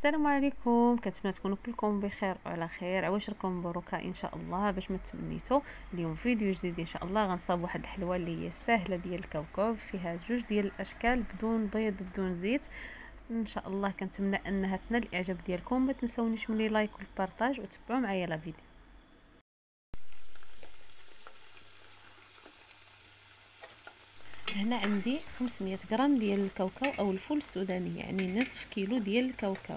السلام عليكم كنتمنى تكونوا كلكم بخير وعلى خير عواشركم مبروكه ان شاء الله باش ما تمنيتو اليوم فيديو جديد ان شاء الله غنصاوب واحد الحلوه اللي هي سهله ديال الكوكب فيها جوج ديال الاشكال بدون بيض بدون زيت ان شاء الله كنتمنى انها تنال الاعجاب ديالكم ما تنساونيش ملي لايك والبارطاج وتبعوا معايا لا فيديو هنا عندي 500 غرام ديال الكاوكاو او الفول السوداني يعني نصف كيلو ديال الكاوكاو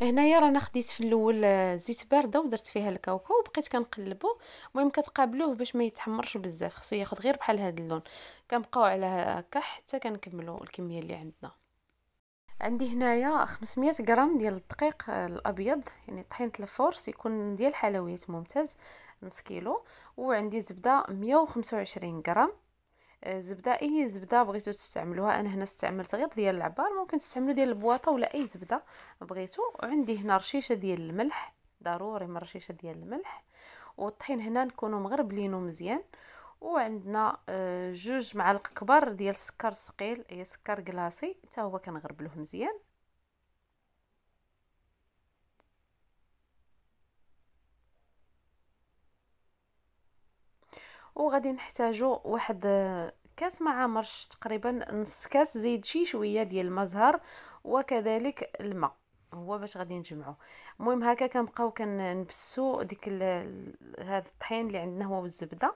هنايا رانا خديت في الاول آه، زيت بارده ودرت فيها الكاوكاو وبقيت كنقلبو المهم كتقابلوه باش ما يتحمرش بزاف خصو ياخد غير بحال هذا اللون كنبقاو على هكا حتى كنكملو الكميه اللي عندنا عندي هنايا 500 غرام ديال الدقيق آه، الابيض يعني طحينه الفورس يكون ديال حلويات ممتاز نص كيلو وعندي زبده 125 غرام زبده اي زبده بغيتو تستعملوها انا هنا استعملت غير ديال العبار ممكن تستعملوا ديال البواطه ولا اي زبده بغيتو وعندي هنا رشيشه ديال الملح ضروري من رشيشه ديال الملح والطحين هنا نكونوا مغربلينو مزيان وعندنا آه، جوج معالق كبار ديال السكر ثقيل هي سكر إيه، كلاصي حتى هو كنغربلوه مزيان وغادي نحتاجو واحد آه، كاس مع مرش تقريبا نص كاس زيد شي شويه ديال زهر وكذلك الماء هو باش غادي نجمعو المهم هكا كنبقاو كنبسو ديك هذا الطحين اللي عندنا هو والزبده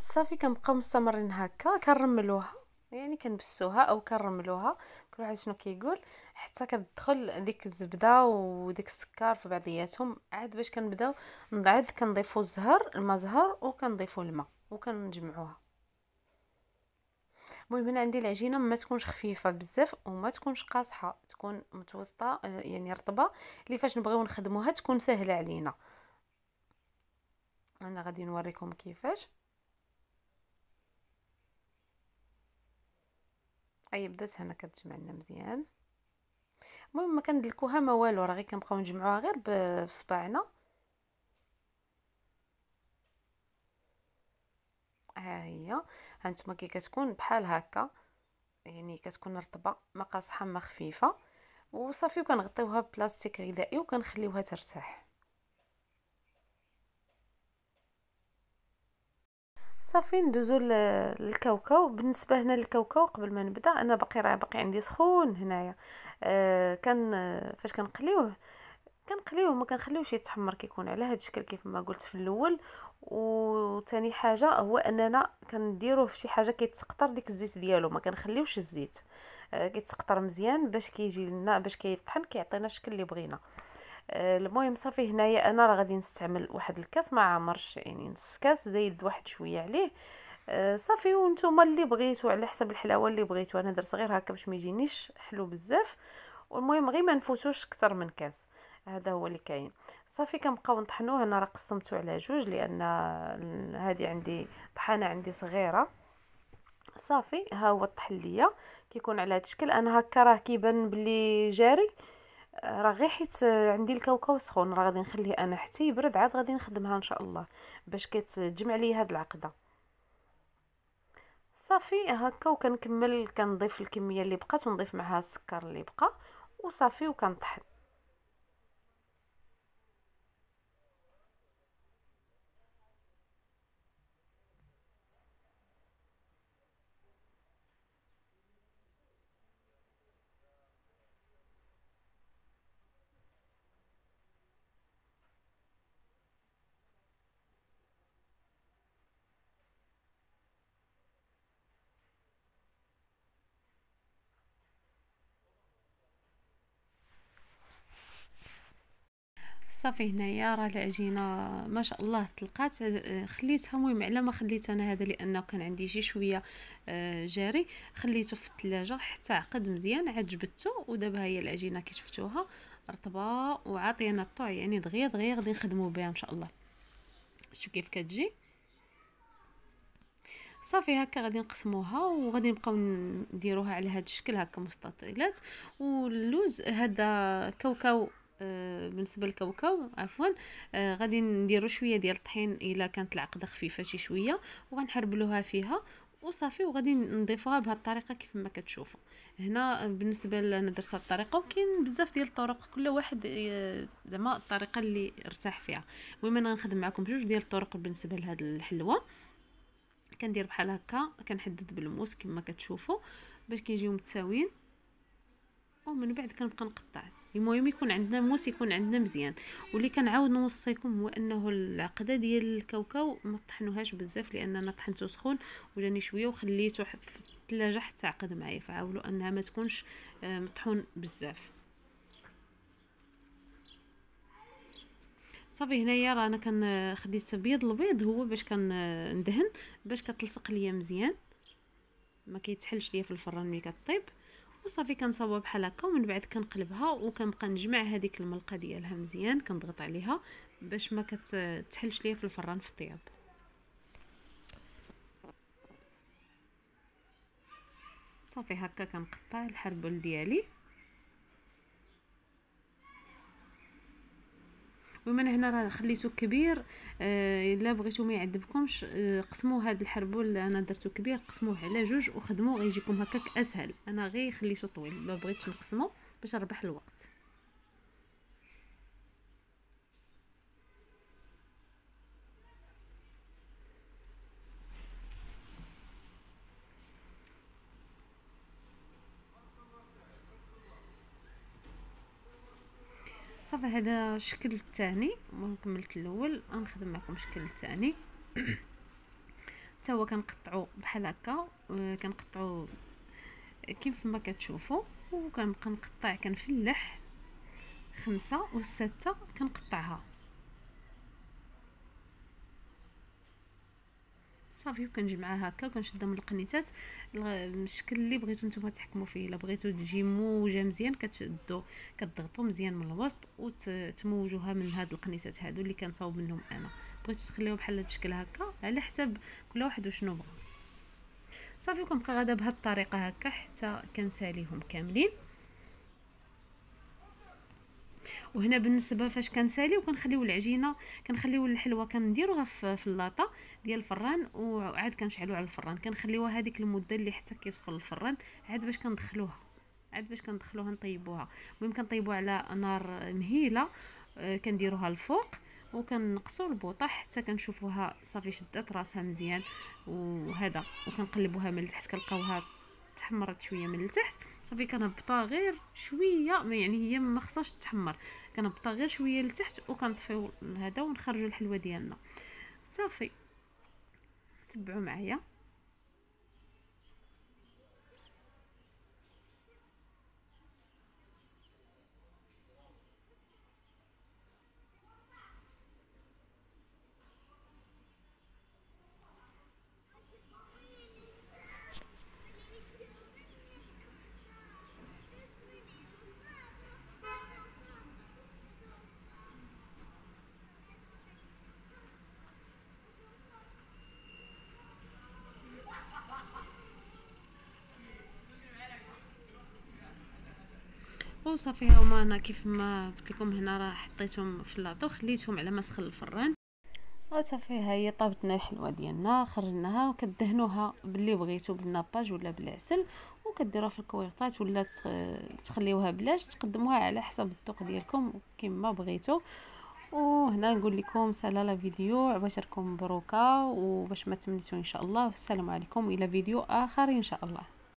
صافي كنبقاو مستمرين هكا كنرملوها يعني كنبسوها او كنرملوها كل واحد شنو كيقول حتى كتدخل ديك الزبده وديك السكر في بعضياتهم عاد باش كنبداو نضعد كنضيفو الزهر الماء زهر وكنضيفو الماء وكنجمعوها المهم هنا عندي العجينه ما تكونش خفيفه بزاف وما تكونش قاصحه تكون متوسطه يعني رطبه اللي فاش نبغيو نخدموها تكون سهله علينا انا غادي نوريكم كيفاش اي بدات هنا كتجمع لنا مزيان المهم ما كندلكوها ما والو راه غير كنبقاو نجمعوها غير بصبعنا ها هي هانتوما كي كتكون بحال هكا يعني كتكون رطبه ما قاصحه ما خفيفه وصافي وكنغطيوها ببلاستيك غذائي وكنخليوها ترتاح صافي ندوزو للكاوكاو بالنسبه هنا للكاوكاو قبل ما نبدا انا باقي راه باقي عندي سخون هنايا آه كان فاش كنقليوه كنقليوه ما كنخليوش يتحمر كيكون على هذا الشكل كيف ما قلت في الاول وثاني حاجه هو اننا كنديروه في شي حاجه كيتسقطر ديك الزيت ديالو ما كنخليوش الزيت آه كيتسقطر مزيان باش كيجي لنا باش كيطحن كيعطينا الشكل اللي بغينا آه، المهم صافي هنايا انا راه غادي نستعمل واحد الكاس ما عامرش يعني نص كاس زايد واحد شويه عليه آه، صافي وانتم اللي بغيتو على حسب الحلاوه اللي بغيتو انا درت غير هكا باش ما يجينيش حلو بزاف والمهم غير ما نفوتوش اكثر من كاس هذا هو اللي كاين صافي كنبقاو نطحنوه انا راه قسمته على جوج لان هذه عندي طحانه عندي صغيره صافي ها هو الطحليه كيكون على هذا الشكل انا هكا راه كيبان بلي جاري راه غير حيت عندي الكاوكاو سخون راه غادي نخليه انا حتى يبرد عاد غادي نخدمها ان شاء الله باش كتجمع لي هاد العقده صافي هكا وكنكمل كنضيف الكميه اللي بقات ونضيف معها السكر اللي بقى وصافي وكنطحن صافي هنايا راه العجينه ما شاء الله طلقات آه، خليتها المهم على ما خليت انا هذا لانه كان عندي شي شويه آه، جاري خليته في الثلاجه حتى عقد مزيان عاد جبدته ودابا هي العجينه كي شفتوها رطبه وعاطينا الطوع يعني دغيا دغيا غادي نخدموا بها ان شاء الله شتو كيف كتجي صافي هكا غادي نقسموها وغادي نبقاو نديروها على هذا الشكل هكا مستطيلات واللوز هذا كاوكاو آه، بالنسبه للكاوكاو عفوا آه، غادي نديرو شويه ديال الطحين الا كانت العقده خفيفه شي شويه وغنحربلوها فيها وصافي وغادي نضيفوها بهذه الطريقه كيف ما كتشوفوا هنا بالنسبه انا درت هذه الطريقه وكاين بزاف ديال الطرق كل واحد آه، زعما الطريقه اللي ارتاح فيها المهم انا غنخدم معكم بجوج ديال الطرق بالنسبه لهاد الحلوه كندير بحال هكا كنحدد بالموس كما كتشوفوا باش كيجيو متساويين ومن بعد كنبقى نقطع المهم يكون عندنا موس يكون عندنا مزيان واللي كنعاود نوصيكم هو انه العقده ديال الكاوكاو ما طحنوهاش بزاف لان انا طحنته سخون وجاني شويه وخليته في الثلاجه حتى عقد معايا فعاولوا انها ما تكونش آه، مطحون بزاف صافي هنايا رانا كان آه، خديت بيض البيض هو باش كندهن آه، باش كتلصق ليا مزيان ما كيتحلش ليا في الفران ملي كطيب وصافي كنصاوبها بحال هكا ومن بعد كنقلبها وكنبقى نجمع هذيك الملقه ديالها مزيان كنضغط عليها باش ما كتحلش ليا في الفران في الطياب صافي هكا كنقطع الحربول ديالي ومن هنا راه خليته كبير آه، الا بغيتو ما يعذبكمش آه، قسموا هذا الحربول اللي انا درتو كبير قسموه على جوج وخدموه غيجيكم هكاك اسهل انا غير خليته طويل ما بغيتش نقسمه باش نربح الوقت صافي هذا الشكل الثاني كملت الاول غنخدم معكم الشكل الثاني حتى هو كنقطعو بحال هكا آه، كنقطعو كيف ما كتشوفوا وكنبقى نقطع كنفلح خمسة وستة كنقطعها صافي وكنجي معاها هكا وكنشدها من القنيتات الشكل اللي بغيتو نتوما تحكموا فيه الا بغيتو تجي موجه مزيان كتشدو كتضغطو مزيان من الوسط وتموجوها من هاد القنيتات هادو اللي كنصاوب منهم انا بغيتو تخليوه بحال هاد الشكل هكا على حساب كل واحد وشنو بغا صافي وكنبقى غادا بهاد الطريقه هكا حتى كنساليهم كاملين وهنا بالنسبه فاش كنساليو كنخليو العجينه كنخليو الحلوه كنديروها في اللاطه ديال الفران وعاد كنشعلو على الفران كنخليوها هذيك المده اللي حتى كيسخن الفران عاد باش كندخلوها عاد باش كندخلوها نطيبوها المهم كنطيبوها على نار مهيله آه، كنديروها الفوق وكنقصوا البوطه حتى كنشوفوها صافي شدات راسها مزيان وهذا وكنقلبوها من التحت كنلقاوها تحمرت شويه من التحت صافي كنهبطها غير شويه ما يعني هي ما خصهاش تحمر كنهبطها غير شويه لتحت وكنطفيو هذا ونخرجوا الحلوه ديالنا صافي تبعوا معايا وصافي ها هما انا كيف ما قلت لكم هنا راه حطيتهم في اللاطو خليتهم على ما سخن الفران وصافي ها هي طابتنا الحلوه ديالنا خرجناها وكدهنوها باللي بغيتو بالناباج ولا بالعسل وكديروها في الكويرطات ولا تخليوها بلاش تقدموها على حسب الذوق ديالكم كما بغيتو وهنا نقول لكم سالا لا فيديو عباشركم مبروكه وباش ما تمنيتو ان شاء الله والسلام عليكم الى فيديو اخر ان شاء الله